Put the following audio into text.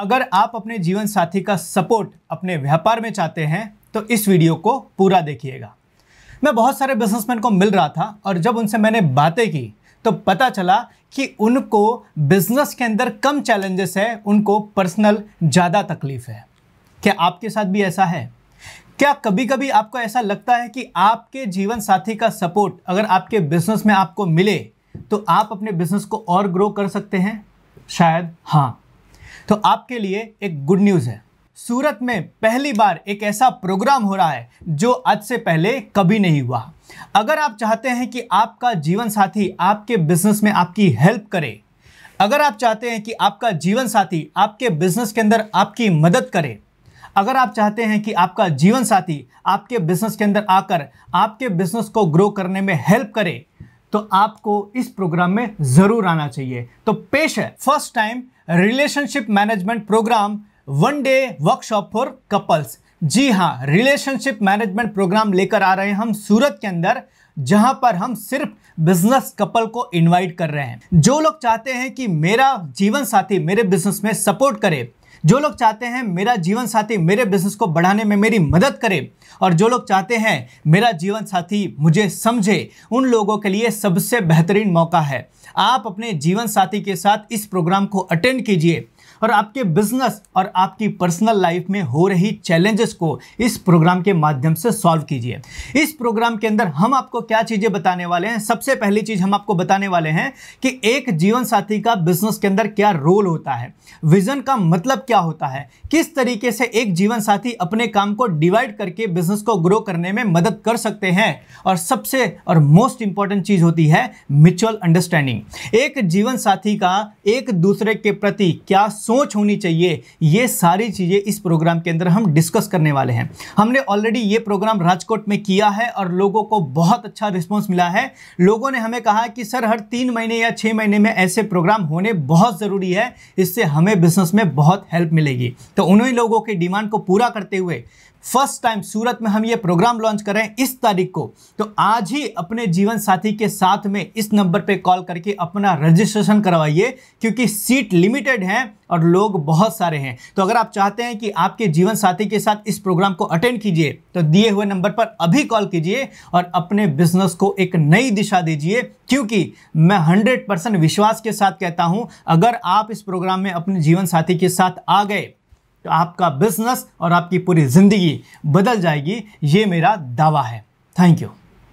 अगर आप अपने जीवन साथी का सपोर्ट अपने व्यापार में चाहते हैं तो इस वीडियो को पूरा देखिएगा मैं बहुत सारे बिजनेसमैन को मिल रहा था और जब उनसे मैंने बातें की तो पता चला कि उनको बिजनेस के अंदर कम चैलेंजेस है उनको पर्सनल ज़्यादा तकलीफ है क्या आपके साथ भी ऐसा है क्या कभी कभी आपको ऐसा लगता है कि आपके जीवन साथी का सपोर्ट अगर आपके बिजनेस में आपको मिले तो आप अपने बिजनेस को और ग्रो कर सकते हैं शायद हाँ तो आपके लिए एक गुड न्यूज़ है सूरत में पहली बार एक ऐसा प्रोग्राम हो रहा है जो आज से पहले कभी नहीं हुआ अगर आप चाहते हैं कि आपका जीवन साथी आपके बिजनेस में आपकी हेल्प करे अगर आप चाहते हैं कि आपका जीवन साथी आपके बिजनेस के अंदर आपकी मदद करे अगर आप चाहते हैं कि आपका जीवन साथी आपके बिजनेस के अंदर आकर आपके बिजनेस को ग्रो करने में हेल्प करे तो आपको इस प्रोग्राम में ज़रूर आना चाहिए तो पेश है first time relationship management program one day workshop for couples जी हाँ रिलेशनशिप मैनेजमेंट प्रोग्राम लेकर आ रहे हैं हम सूरत के अंदर जहां पर हम सिर्फ बिजनेस कपल को इनवाइट कर रहे हैं जो लोग चाहते हैं कि मेरा जीवन साथी मेरे बिजनेस में सपोर्ट करे जो लोग चाहते हैं मेरा जीवन साथी मेरे बिजनेस को बढ़ाने में मेरी मदद करे और जो लोग चाहते हैं मेरा जीवन साथी मुझे समझे उन लोगों के लिए सबसे बेहतरीन मौका है आप अपने जीवन साथी के साथ इस प्रोग्राम को अटेंड कीजिए और आपके बिजनेस और आपकी पर्सनल लाइफ में हो रही चैलेंजेस को इस प्रोग्राम के माध्यम से सॉल्व कीजिए इस प्रोग्राम के अंदर हम आपको क्या चीज़ें बताने वाले हैं सबसे पहली चीज़ हम आपको बताने वाले हैं कि एक जीवन साथी का बिजनेस के अंदर क्या रोल होता है विजन का मतलब क्या होता है किस तरीके से एक जीवन साथी अपने काम को डिवाइड करके बिजनेस को ग्रो करने में मदद कर सकते हैं और सबसे और मोस्ट इंपॉर्टेंट चीज होती है म्यूचुअल अंडरस्टैंडिंग एक जीवन साथी का एक दूसरे के प्रति क्या सोच होनी चाहिए ये सारी चीज़ें इस प्रोग्राम के अंदर हम डिस्कस करने वाले हैं हमने ऑलरेडी ये प्रोग्राम राजकोट में किया है और लोगों को बहुत अच्छा रिस्पॉन्स मिला है लोगों ने हमें कहा कि सर हर तीन महीने या छः महीने में ऐसे प्रोग्राम होने बहुत ज़रूरी है इससे हमें बिजनेस में बहुत हेल्प मिलेगी तो उन्हीं लोगों की डिमांड को पूरा करते हुए फर्स्ट टाइम सूरत में हम ये प्रोग्राम लॉन्च कर रहे हैं इस तारीख को तो आज ही अपने जीवन साथी के साथ में इस नंबर पे कॉल करके अपना रजिस्ट्रेशन करवाइए क्योंकि सीट लिमिटेड है और और लोग बहुत सारे हैं तो अगर आप चाहते हैं कि आपके जीवन साथी के साथ इस प्रोग्राम को अटेंड कीजिए तो दिए हुए नंबर पर अभी कॉल कीजिए और अपने बिजनेस को एक नई दिशा दीजिए क्योंकि मैं हंड्रेड परसेंट विश्वास के साथ कहता हूं अगर आप इस प्रोग्राम में अपने जीवन साथी के साथ आ गए तो आपका बिजनेस और आपकी पूरी जिंदगी बदल जाएगी ये मेरा दावा है थैंक यू